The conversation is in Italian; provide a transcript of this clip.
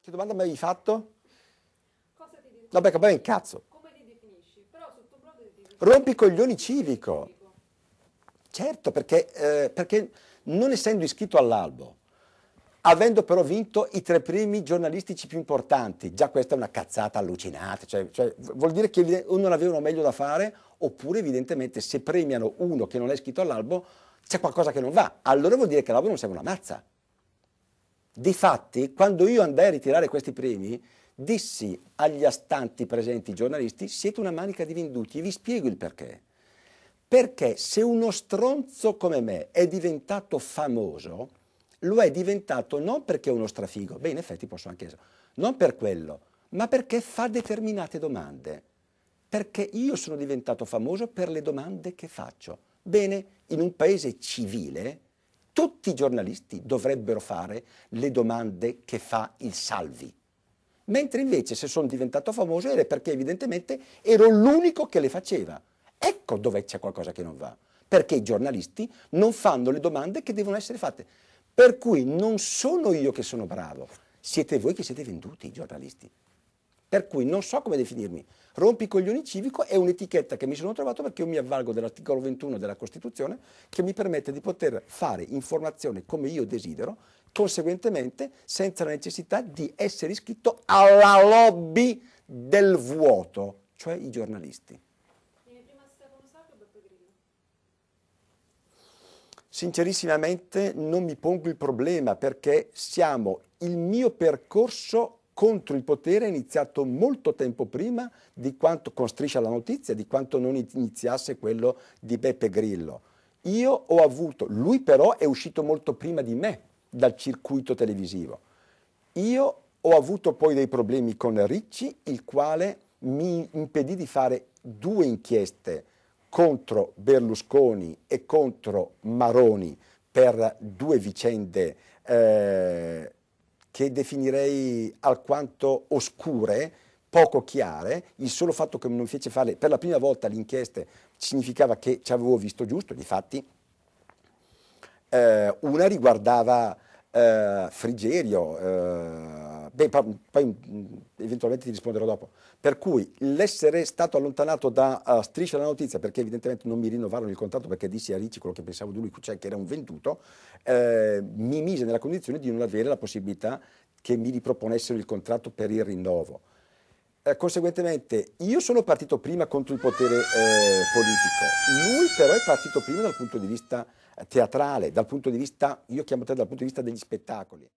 Che domanda mi avevi fatto? Cosa ti definisci? Vabbè, no, il cazzo. Come ti definisci? Però sotto proprio ti definisci. Rompi coglioni civico. civico. Certo, perché, eh, perché non essendo iscritto all'albo, avendo però vinto i tre primi giornalistici più importanti, già questa è una cazzata allucinante, cioè, cioè, vuol dire che o non avevano meglio da fare, oppure evidentemente se premiano uno che non è iscritto all'albo c'è qualcosa che non va, allora vuol dire che l'albo non serve una mazza. Difatti, quando io andai a ritirare questi premi, dissi agli astanti presenti giornalisti, siete una manica di venduti e vi spiego il perché. Perché se uno stronzo come me è diventato famoso, lo è diventato non perché è uno strafigo, beh in effetti posso anche essere, non per quello, ma perché fa determinate domande. Perché io sono diventato famoso per le domande che faccio. Bene, in un paese civile, tutti i giornalisti dovrebbero fare le domande che fa il Salvi. Mentre invece se sono diventato famoso era perché evidentemente ero l'unico che le faceva. Ecco dove c'è qualcosa che non va. Perché i giornalisti non fanno le domande che devono essere fatte. Per cui non sono io che sono bravo, siete voi che siete venduti i giornalisti. Per cui non so come definirmi. Rompicoglioni civico è un'etichetta che mi sono trovato perché io mi avvalgo dell'articolo 21 della Costituzione che mi permette di poter fare informazione come io desidero, conseguentemente senza la necessità di essere iscritto alla lobby del vuoto, cioè i giornalisti. Sincerissimamente non mi pongo il problema perché siamo il mio percorso contro il potere è iniziato molto tempo prima di quanto, con Striscia la notizia, di quanto non iniziasse quello di Beppe Grillo. Io ho avuto, lui però è uscito molto prima di me dal circuito televisivo. Io ho avuto poi dei problemi con Ricci, il quale mi impedì di fare due inchieste contro Berlusconi e contro Maroni per due vicende eh, che definirei alquanto oscure, poco chiare, il solo fatto che mi fece fare per la prima volta le inchieste significava che ci avevo visto giusto, di fatti eh, una riguardava eh, Frigerio, eh, Beh, poi mm, eventualmente ti risponderò dopo. Per cui l'essere stato allontanato da uh, Striscia la notizia, perché evidentemente non mi rinnovarono il contratto, perché dissi a Ricci quello che pensavo di lui, cioè che era un venduto, eh, mi mise nella condizione di non avere la possibilità che mi riproponessero il contratto per il rinnovo. Eh, conseguentemente io sono partito prima contro il potere eh, politico, lui però è partito prima dal punto di vista eh, teatrale, dal punto di vista, io chiamo te dal punto di vista degli spettacoli.